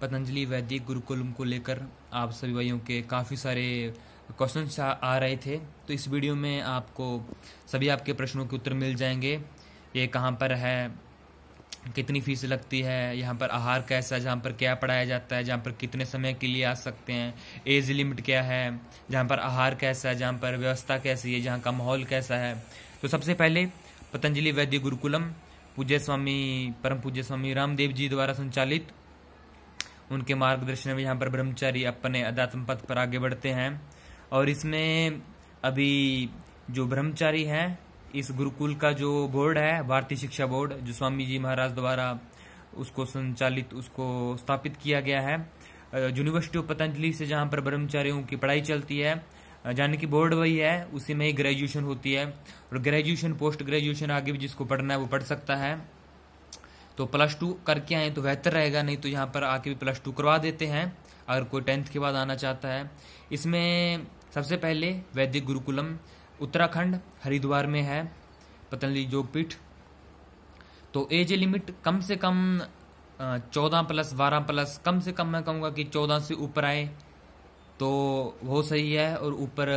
पतंजलि वैदिक गुरुकुलम को लेकर आप सभी भाइयों के काफ़ी सारे क्वेश्चन आ रहे थे तो इस वीडियो में आपको सभी आपके प्रश्नों के उत्तर मिल जाएंगे ये कहाँ पर है कितनी फीस लगती है यहाँ पर आहार कैसा है जहाँ पर क्या पढ़ाया जाता है जहाँ पर कितने समय के लिए आ सकते हैं एज लिमिट क्या है जहाँ पर आहार कैसा है जहाँ पर व्यवस्था कैसी है जहाँ का माहौल कैसा है तो सबसे पहले पतंजलि वैद्य गुरुकुलम पूज्य स्वामी परम पूज्य स्वामी रामदेव जी द्वारा संचालित उनके मार्गदर्शन में यहाँ पर ब्रह्मचारी अपने अध्यात्म पथ पर आगे बढ़ते हैं और इसमें अभी जो ब्रह्मचारी हैं इस गुरुकुल का जो बोर्ड है भारतीय शिक्षा बोर्ड जो स्वामी जी महाराज द्वारा उसको संचालित उसको स्थापित किया गया है यूनिवर्सिटी ऑफ पतंजलि से जहाँ पर ब्रह्मचारियों की पढ़ाई चलती है जाने की बोर्ड वही है उसी में ही ग्रेजुएशन होती है और ग्रेजुएशन पोस्ट ग्रेजुएशन आगे भी जिसको पढ़ना है वो पढ़ सकता है तो प्लस टू करके आएँ तो बेहतर रहेगा नहीं तो यहाँ पर आके भी प्लस टू करवा देते हैं अगर कोई टेंथ के बाद आना चाहता है इसमें सबसे पहले वैदिक गुरुकुलम उत्तराखंड हरिद्वार में है पतंजलि योगपीठ तो एज लिमिट कम से कम चौदह प्लस बारह प्लस कम से कम मैं कहूँगा कि चौदह से ऊपर आए तो वो सही है और ऊपर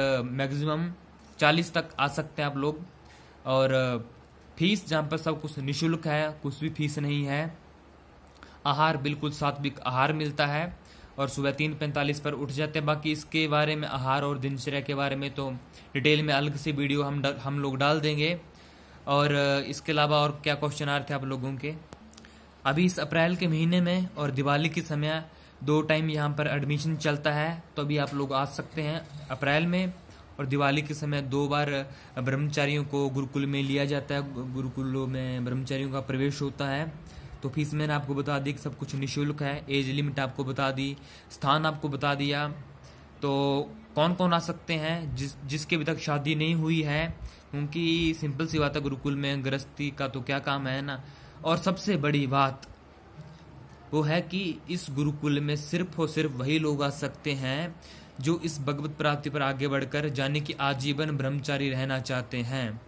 मैक्सिमम चालीस तक आ सकते हैं आप लोग और फीस जहाँ पर सब कुछ निशुल्क है कुछ भी फीस नहीं है आहार बिल्कुल सात्विक आहार मिलता है और सुबह तीन पैंतालीस पर उठ जाते हैं बाकी इसके बारे में आहार और दिनचर्या के बारे में तो डिटेल में अलग से वीडियो हम हम लोग डाल देंगे और इसके अलावा और क्या क्वेश्चन आ रहे थे आप लोगों के अभी इस अप्रैल के महीने में और दिवाली के समय दो टाइम यहाँ पर एडमिशन चलता है तो अभी आप लोग आ सकते हैं अप्रैल में और दिवाली के समय दो बार ब्रह्मचारियों को गुरुकुल में लिया जाता है गुरुकुलों में ब्रह्मचारियों का प्रवेश होता है तो फीस मैंने आपको बता दी कि सब कुछ निःशुल्क है एज लिमिट आपको बता दी स्थान आपको बता दिया तो कौन कौन आ सकते हैं जिस जिसके अभी तक शादी नहीं हुई है क्योंकि सिंपल सी बात है गुरुकुल में गृहस्थी का तो क्या काम है ना और सबसे बड़ी बात वो है कि इस गुरुकुल में सिर्फ और सिर्फ वही लोग आ सकते हैं जो इस भगवत प्राप्ति पर आगे बढ़कर जाने की आजीवन ब्रह्मचारी रहना चाहते हैं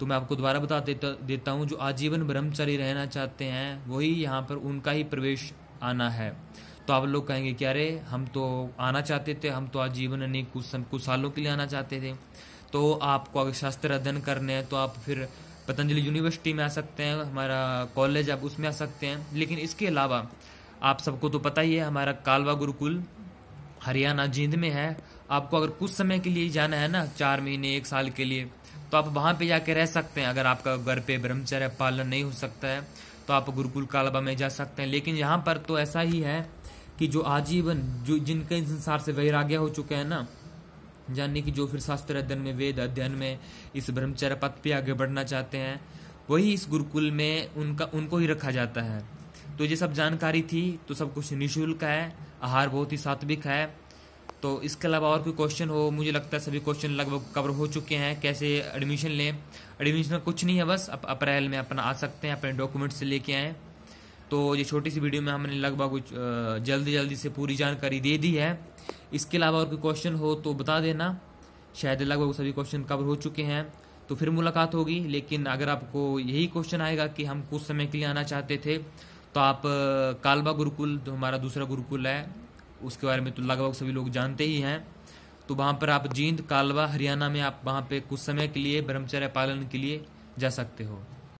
तो मैं आपको दोबारा बता देता देता हूँ जो आजीवन ब्रह्मचारी रहना चाहते हैं वही यहाँ पर उनका ही प्रवेश आना है तो आप लोग कहेंगे कि अरे हम तो आना चाहते थे हम तो आजीवन नहीं कुछ कुछ सालों के लिए आना चाहते थे तो आपको अगर शास्त्र अध्ययन करने हैं तो आप फिर पतंजलि यूनिवर्सिटी में आ सकते हैं हमारा कॉलेज आप उसमें आ सकते हैं लेकिन इसके अलावा आप सबको तो पता ही है हमारा कालवा गुरुकुल हरियाणा जींद में है आपको अगर कुछ समय के लिए जाना है ना चार महीने एक साल के लिए तो आप वहाँ पे जाके रह सकते हैं अगर आपका घर पे ब्रह्मचर्य पालन नहीं हो सकता है तो आप गुरुकुल कालबा में जा सकते हैं लेकिन यहाँ पर तो ऐसा ही है कि जो आजीवन जो जिनके संसार से वैराग्य हो चुके हैं ना जानने की जो फिर शास्त्र अध्ययन में वेद अध्ययन में इस ब्रह्मचर्य पथ पे आगे बढ़ना चाहते हैं वही इस गुरुकुल में उनका उनको ही रखा जाता है तो ये सब जानकारी थी तो सब कुछ निःशुल्क है आहार बहुत ही सात्विक है तो इसके अलावा और कोई क्वेश्चन हो मुझे लगता है सभी क्वेश्चन लगभग कवर हो चुके हैं कैसे एडमिशन लें एडमिशन में कुछ नहीं है बस आप अप्रैल में अपना आ सकते हैं अपने डॉक्यूमेंट्स से लेके आएँ तो ये छोटी सी वीडियो में हमने लगभग कुछ जल्दी जल्दी से पूरी जानकारी दे दी है इसके अलावा और कोई क्वेश्चन हो तो बता देना शायद लगभग सभी क्वेश्चन कवर हो चुके हैं तो फिर मुलाकात होगी लेकिन अगर आपको यही क्वेश्चन आएगा कि हम कुछ समय के लिए आना चाहते थे तो आप कालबा गुरुकुल जो हमारा दूसरा गुरुकुल है उसके बारे में तो लगभग सभी लोग जानते ही हैं तो वहाँ पर आप जींद कालवा हरियाणा में आप वहाँ पे कुछ समय के लिए ब्रह्मचर्य पालन के लिए जा सकते हो